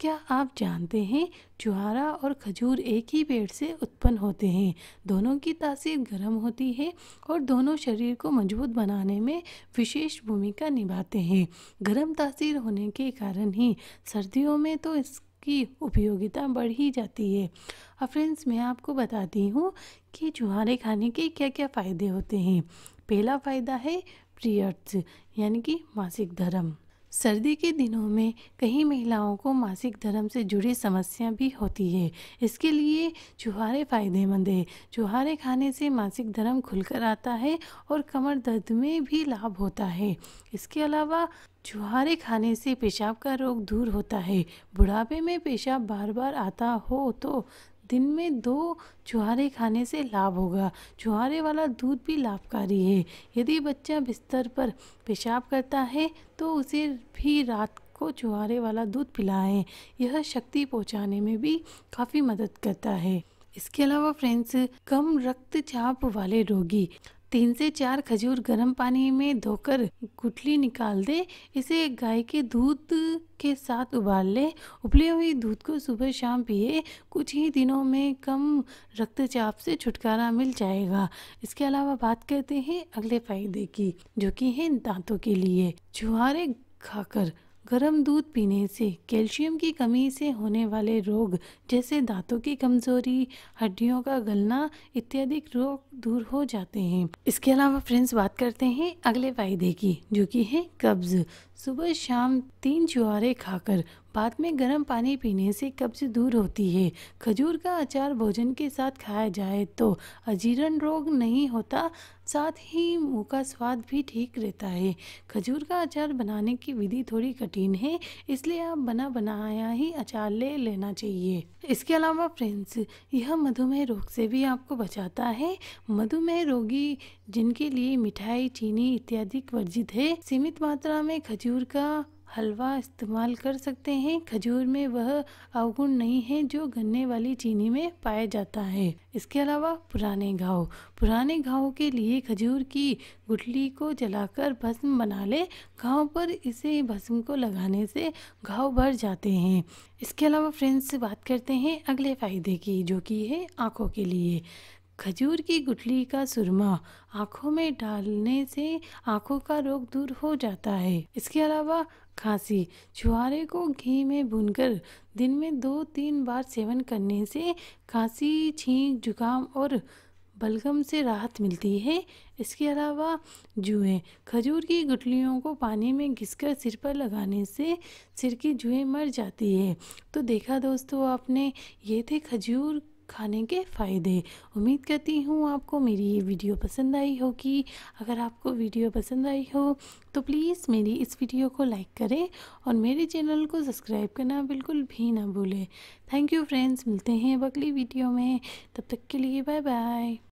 क्या आप जानते हैं चुहारा और खजूर एक ही पेड़ से उत्पन्न होते हैं दोनों की तासीर गर्म होती है और दोनों शरीर को मजबूत बनाने में विशेष भूमिका निभाते हैं गर्म तासीर होने के कारण ही सर्दियों में तो इस की उपयोगिता बढ़ ही जाती है अब फ्रेंड्स मैं आपको बताती हूँ कि चुहारे खाने के क्या क्या फ़ायदे होते हैं पहला फ़ायदा है प्रियर्थ यानी कि मासिक धर्म सर्दी के दिनों में कई महिलाओं को मासिक धर्म से जुड़ी समस्या भी होती है इसके लिए चुहारे फ़ायदेमंद है चुहारे खाने से मासिक धर्म खुलकर आता है और कमर दर्द में भी लाभ होता है इसके अलावा चुहारे खाने से पेशाब का रोग दूर होता है बुढ़ापे में पेशाब बार बार आता हो तो दिन में दो छुहारे खाने से लाभ होगा छुहारे वाला दूध भी लाभकारी है यदि बच्चा बिस्तर पर पेशाब करता है तो उसे भी रात को छुहारे वाला दूध पिलाएं यह शक्ति पहुंचाने में भी काफ़ी मदद करता है इसके अलावा फ्रेंड्स कम रक्तचाप वाले रोगी तीन से चार खजूर गर्म पानी में धोकर गुठली निकाल दे इसे गाय के दूध के साथ उबाल लें उबले हुए दूध को सुबह शाम पिए कुछ ही दिनों में कम रक्तचाप से छुटकारा मिल जाएगा इसके अलावा बात करते हैं अगले फायदे की जो कि है दांतों के लिए छुहारे खाकर गर्म दूध पीने से कैल्शियम की कमी से होने वाले रोग जैसे दांतों की कमजोरी हड्डियों का गलना इत्यादि रोग दूर हो जाते हैं इसके अलावा फ्रेंड्स बात करते हैं अगले फायदे की जो कि है कब्ज सुबह शाम तीन चुहारे खाकर बाद में गर्म पानी पीने से कब्ज दूर होती है खजूर का अचार भोजन के साथ खाया जाए तो अजीर्ण रोग नहीं होता साथ ही मुँह का स्वाद भी ठीक रहता है खजूर का अचार बनाने की विधि थोड़ी कठिन है इसलिए आप बना बनाया ही अचार ले लेना चाहिए इसके अलावा फ्रेंड्स यह मधुमेह रोग से भी आपको बचाता है मधुमेह रोगी जिनके लिए मिठाई चीनी इत्यादि वर्जित है सीमित मात्रा में खजूर का हलवा इस्तेमाल कर सकते हैं खजूर में वह अवगुण नहीं है जो गन्ने वाली चीनी में पाया जाता है इसके अलावा पुराने घाव पुराने घावों के लिए खजूर की गुटली को जलाकर भस्म बना ले घाव पर इसे भस्म को लगाने से घाव भर जाते हैं इसके अलावा फ्रेंड्स बात करते हैं अगले फ़ायदे की जो कि है आँखों के लिए खजूर की गुठली का सुरमा आँखों में डालने से आँखों का रोग दूर हो जाता है इसके अलावा खांसी छुहारे को घी में भूनकर दिन में दो तीन बार सेवन करने से खांसी छींक जुकाम और बलगम से राहत मिलती है इसके अलावा जुए खजूर की गुठलियों को पानी में घिसकर सिर पर लगाने से सिर की जुए मर जाती है तो देखा दोस्तों आपने ये थे खजूर खाने के फ़ायदे उम्मीद करती हूँ आपको मेरी ये वीडियो पसंद आई होगी अगर आपको वीडियो पसंद आई हो तो प्लीज़ मेरी इस वीडियो को लाइक करें और मेरे चैनल को सब्सक्राइब करना बिल्कुल भी ना भूलें थैंक यू फ्रेंड्स मिलते हैं अगली वीडियो में तब तक के लिए बाय बाय